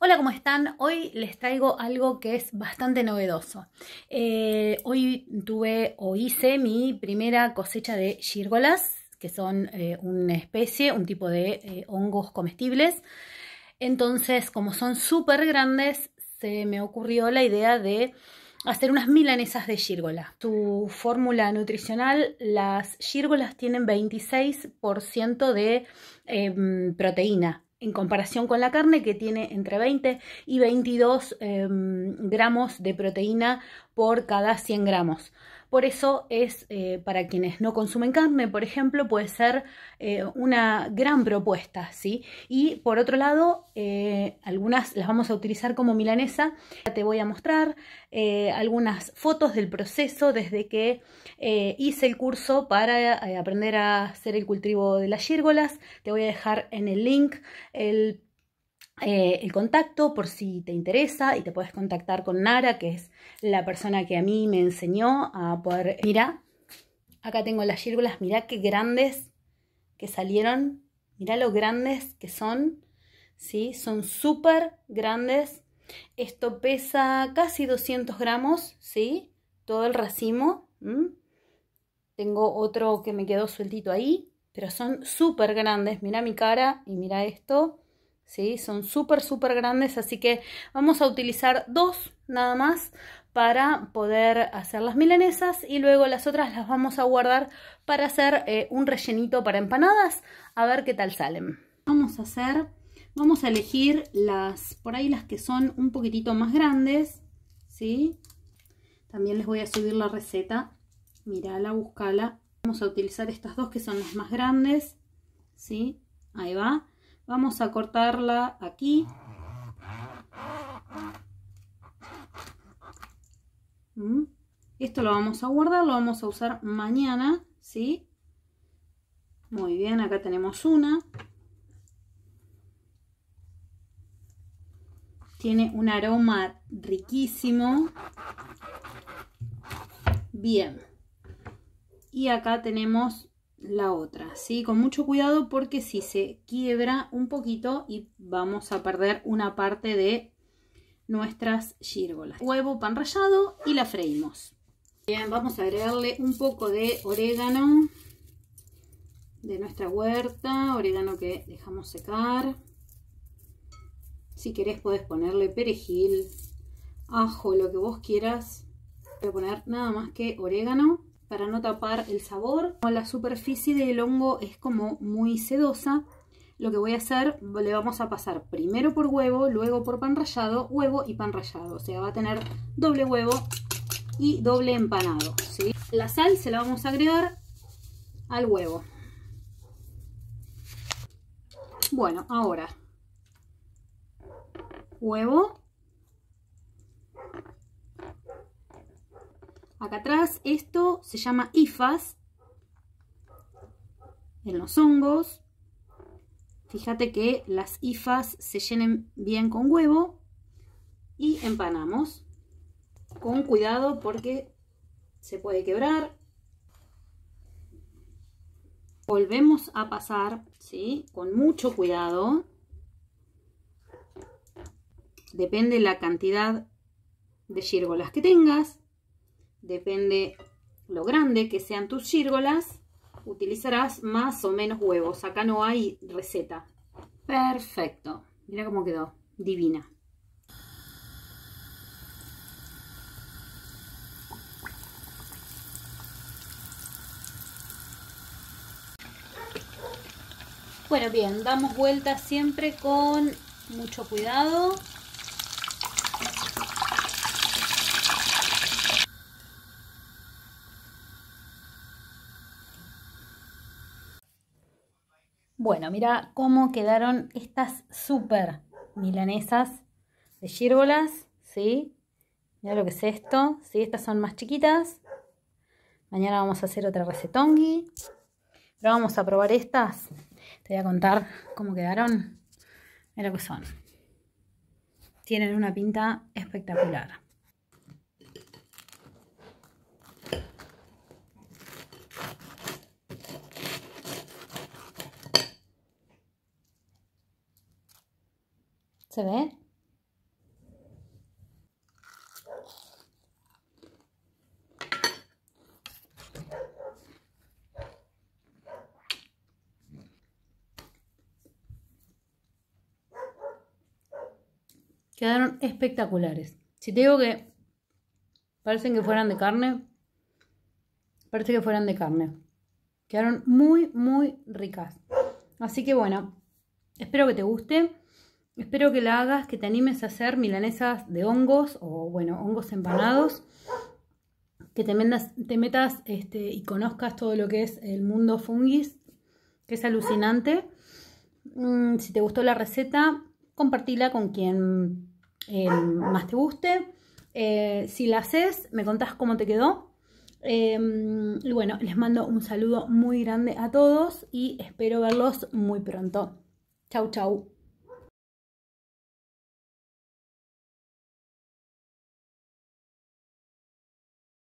Hola, ¿cómo están? Hoy les traigo algo que es bastante novedoso. Eh, hoy tuve o hice mi primera cosecha de gírgolas, que son eh, una especie, un tipo de eh, hongos comestibles. Entonces, como son súper grandes, se me ocurrió la idea de hacer unas milanesas de gírgola. Tu fórmula nutricional, las gírgolas tienen 26% de em, proteína, en comparación con la carne que tiene entre 20 y 22 em, gramos de proteína por cada 100 gramos. Por eso es, eh, para quienes no consumen carne, por ejemplo, puede ser eh, una gran propuesta, ¿sí? Y por otro lado, eh, algunas las vamos a utilizar como milanesa. Te voy a mostrar algunas fotos del proceso desde que hice el curso para aprender a hacer el cultivo de las yírgolas. Te voy a dejar en el link el eh, el contacto por si te interesa y te puedes contactar con Nara, que es la persona que a mí me enseñó a poder... mira acá tengo las círculas, mira qué grandes que salieron, mira lo grandes que son, ¿sí? Son súper grandes. Esto pesa casi 200 gramos, ¿sí? Todo el racimo. Tengo otro que me quedó sueltito ahí, pero son súper grandes. mira mi cara y mira esto. Son súper, súper grandes, así que vamos a utilizar dos nada más para poder hacer las milanesas y luego las otras las vamos a guardar para hacer eh, un rellenito para empanadas, a ver qué tal salen. Vamos a hacer, vamos a elegir las, por ahí las que son un poquitito más grandes, ¿sí? También les voy a subir la receta, mirala, buscala. Vamos a utilizar estas dos que son las más grandes, ¿sí? Ahí va Vamos a cortarla aquí. Mm. Esto lo vamos a guardar, lo vamos a usar mañana, ¿sí? Muy bien, acá tenemos una. Tiene un aroma riquísimo. Bien. Y acá tenemos la otra, ¿sí? Con mucho cuidado porque si se quiebra un poquito y vamos a perder una parte de nuestras gírgolas. Huevo, pan rallado y la freímos. Bien, vamos a agregarle un poco de orégano de nuestra huerta, orégano que dejamos secar. Si querés podés ponerle perejil, ajo, lo que vos quieras. Voy a poner nada más que orégano para no tapar el sabor. Como la superficie del hongo es como muy sedosa, lo que voy a hacer, le vamos a pasar primero por huevo, luego por pan rallado, huevo y pan rallado. O sea, va a tener doble huevo y doble empanado. La sal se la vamos a agregar al huevo. Bueno, ahora huevo acá atrás. Esto se llama IFAS en los hongos. Fíjate que las IFAS se llenen bien con huevo y empanamos con cuidado porque se puede quebrar. Volvemos a pasar, Con mucho cuidado. Depende la cantidad de gírgolas que tengas depende lo grande que sean tus gírgolas, utilizarás más o menos huevos. Acá no hay receta. Perfecto. Mira cómo quedó. Divina. Bueno, bien, damos vueltas siempre con mucho cuidado Bueno, mira cómo quedaron estas súper milanesas de gírbolas, ¿sí? Mira lo que es esto, ¿sí? Estas son más chiquitas. Mañana vamos a hacer otra recetongui, Pero vamos a probar estas. Te voy a contar cómo quedaron. Mira lo que son. Tienen una pinta espectacular. ¿Se ve? Quedaron espectaculares. Si te digo que parecen que fueran de carne, parece que fueran de carne. Quedaron muy, muy ricas. Así que bueno, espero que te guste. Espero que la hagas, que te animes a hacer milanesas de hongos o, bueno, hongos empanados. Que te, metas este, y conozcas todo lo que es el mundo fungis, que es alucinante. Mm, si te gustó la receta, compartila con quien eh, más te guste. Eh, si la haces, me contás cómo te quedó. Em, y bueno, les mando un saludo muy grande a todos y espero verlos muy pronto. Chau, chau.